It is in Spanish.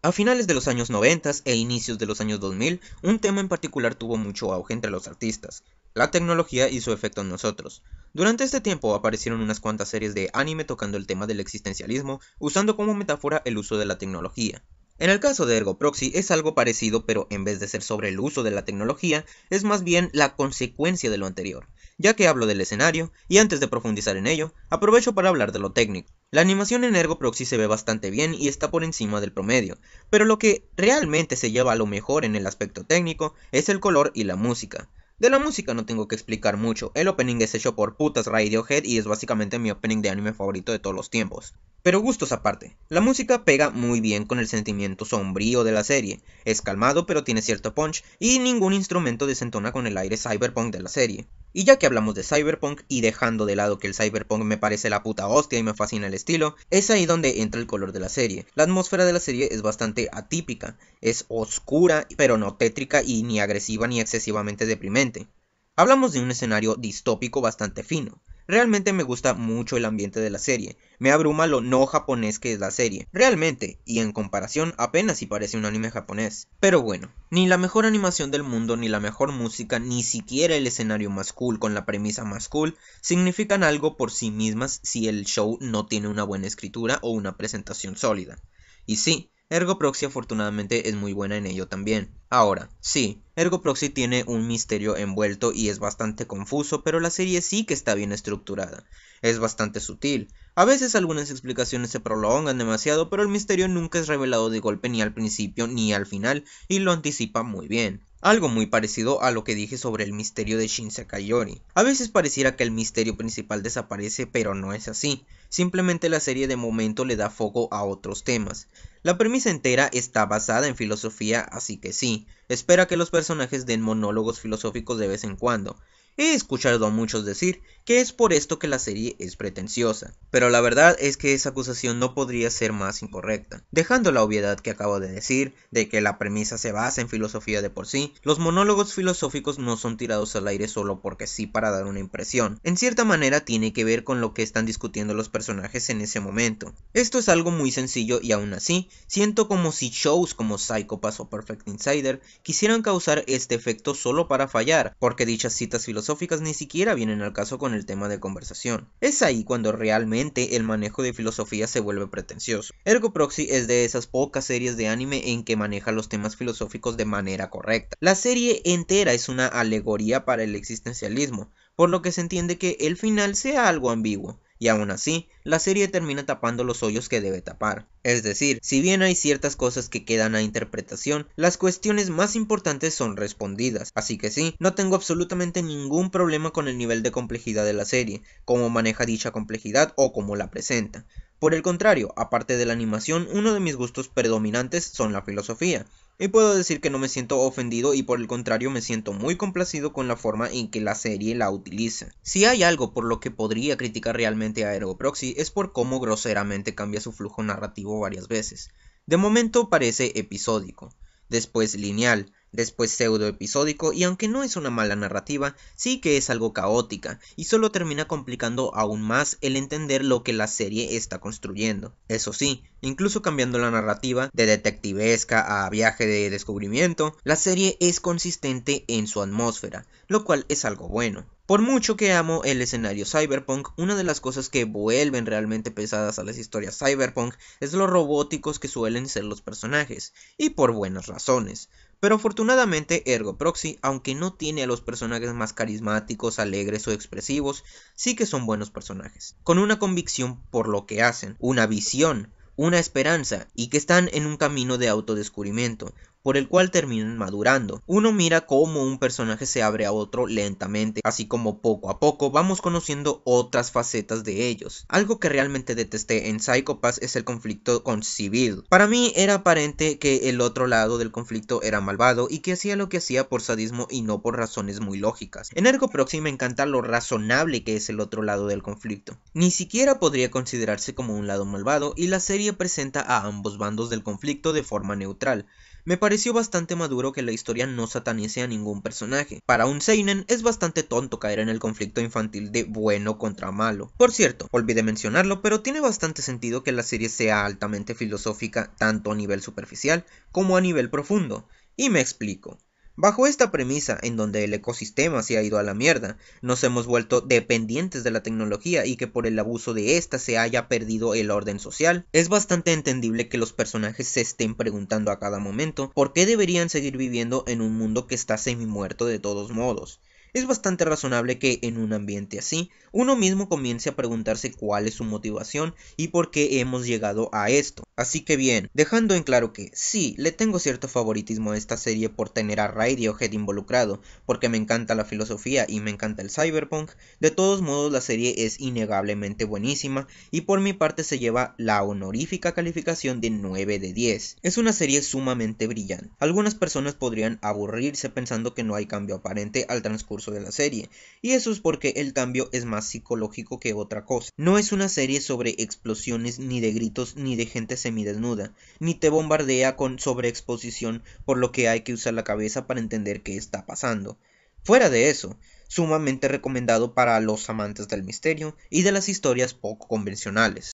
A finales de los años 90 e inicios de los años 2000, un tema en particular tuvo mucho auge entre los artistas, la tecnología y su efecto en nosotros. Durante este tiempo aparecieron unas cuantas series de anime tocando el tema del existencialismo, usando como metáfora el uso de la tecnología. En el caso de Ergo Proxy es algo parecido, pero en vez de ser sobre el uso de la tecnología, es más bien la consecuencia de lo anterior. Ya que hablo del escenario, y antes de profundizar en ello, aprovecho para hablar de lo técnico. La animación en Ergo Proxy se ve bastante bien y está por encima del promedio, pero lo que realmente se lleva a lo mejor en el aspecto técnico es el color y la música. De la música no tengo que explicar mucho, el opening es hecho por putas Radiohead y es básicamente mi opening de anime favorito de todos los tiempos. Pero gustos aparte, la música pega muy bien con el sentimiento sombrío de la serie, es calmado pero tiene cierto punch y ningún instrumento desentona con el aire cyberpunk de la serie. Y ya que hablamos de cyberpunk y dejando de lado que el cyberpunk me parece la puta hostia y me fascina el estilo, es ahí donde entra el color de la serie. La atmósfera de la serie es bastante atípica, es oscura pero no tétrica y ni agresiva ni excesivamente deprimente. Hablamos de un escenario distópico bastante fino, Realmente me gusta mucho el ambiente de la serie, me abruma lo no japonés que es la serie, realmente, y en comparación apenas si parece un anime japonés. Pero bueno, ni la mejor animación del mundo, ni la mejor música, ni siquiera el escenario más cool con la premisa más cool, significan algo por sí mismas si el show no tiene una buena escritura o una presentación sólida. Y sí, Ergo Proxy afortunadamente es muy buena en ello también. Ahora, sí, Ergo Proxy tiene un misterio envuelto y es bastante confuso, pero la serie sí que está bien estructurada. Es bastante sutil. A veces algunas explicaciones se prolongan demasiado, pero el misterio nunca es revelado de golpe ni al principio ni al final, y lo anticipa muy bien. Algo muy parecido a lo que dije sobre el misterio de Shinsekai Yori. A veces pareciera que el misterio principal desaparece, pero no es así. Simplemente la serie de momento le da foco a otros temas. La premisa entera está basada en filosofía, así que sí, espera que los personajes den monólogos filosóficos de vez en cuando, He escuchado a muchos decir que es por esto que la serie es pretenciosa, pero la verdad es que esa acusación no podría ser más incorrecta. Dejando la obviedad que acabo de decir, de que la premisa se basa en filosofía de por sí, los monólogos filosóficos no son tirados al aire solo porque sí para dar una impresión. En cierta manera tiene que ver con lo que están discutiendo los personajes en ese momento. Esto es algo muy sencillo y aún así, siento como si shows como Psychopath o Perfect Insider quisieran causar este efecto solo para fallar, porque dichas citas filosóficas filosóficas ni siquiera vienen al caso con el tema de conversación. Es ahí cuando realmente el manejo de filosofía se vuelve pretencioso. Ergo Proxy es de esas pocas series de anime en que maneja los temas filosóficos de manera correcta. La serie entera es una alegoría para el existencialismo, por lo que se entiende que el final sea algo ambiguo y aún así, la serie termina tapando los hoyos que debe tapar. Es decir, si bien hay ciertas cosas que quedan a interpretación, las cuestiones más importantes son respondidas, así que sí, no tengo absolutamente ningún problema con el nivel de complejidad de la serie, cómo maneja dicha complejidad o cómo la presenta. Por el contrario, aparte de la animación, uno de mis gustos predominantes son la filosofía, y puedo decir que no me siento ofendido y por el contrario me siento muy complacido con la forma en que la serie la utiliza. Si hay algo por lo que podría criticar realmente a Ergo Proxy es por cómo groseramente cambia su flujo narrativo varias veces. De momento parece episódico, después lineal, después pseudo-episódico y aunque no es una mala narrativa, sí que es algo caótica y solo termina complicando aún más el entender lo que la serie está construyendo. Eso sí, incluso cambiando la narrativa de detectivesca a viaje de descubrimiento, la serie es consistente en su atmósfera, lo cual es algo bueno. Por mucho que amo el escenario cyberpunk, una de las cosas que vuelven realmente pesadas a las historias cyberpunk es lo robóticos que suelen ser los personajes, y por buenas razones. Pero afortunadamente Ergo Proxy, aunque no tiene a los personajes más carismáticos, alegres o expresivos, sí que son buenos personajes, con una convicción por lo que hacen, una visión, una esperanza y que están en un camino de autodescubrimiento, por el cual terminan madurando. Uno mira cómo un personaje se abre a otro lentamente, así como poco a poco vamos conociendo otras facetas de ellos. Algo que realmente detesté en Psycho Pass es el conflicto con Civil. Para mí era aparente que el otro lado del conflicto era malvado y que hacía lo que hacía por sadismo y no por razones muy lógicas. En Ergo Proxy me encanta lo razonable que es el otro lado del conflicto. Ni siquiera podría considerarse como un lado malvado y la serie presenta a ambos bandos del conflicto de forma neutral. Me pareció bastante maduro que la historia no satanice a ningún personaje. Para un Seinen es bastante tonto caer en el conflicto infantil de bueno contra malo. Por cierto, olvidé mencionarlo, pero tiene bastante sentido que la serie sea altamente filosófica tanto a nivel superficial como a nivel profundo. Y me explico. Bajo esta premisa, en donde el ecosistema se ha ido a la mierda, nos hemos vuelto dependientes de la tecnología y que por el abuso de ésta se haya perdido el orden social, es bastante entendible que los personajes se estén preguntando a cada momento por qué deberían seguir viviendo en un mundo que está semi muerto de todos modos, es bastante razonable que en un ambiente así uno mismo comience a preguntarse cuál es su motivación y por qué hemos llegado a esto. Así que bien, dejando en claro que sí, le tengo cierto favoritismo a esta serie por tener a Radiohead involucrado, porque me encanta la filosofía y me encanta el cyberpunk, de todos modos la serie es innegablemente buenísima y por mi parte se lleva la honorífica calificación de 9 de 10. Es una serie sumamente brillante. Algunas personas podrían aburrirse pensando que no hay cambio aparente al transcurso de la serie, y eso es porque el cambio es más psicológico que otra cosa. No es una serie sobre explosiones, ni de gritos, ni de gente semidesnuda, ni te bombardea con sobreexposición, por lo que hay que usar la cabeza para entender qué está pasando. Fuera de eso, sumamente recomendado para los amantes del misterio y de las historias poco convencionales.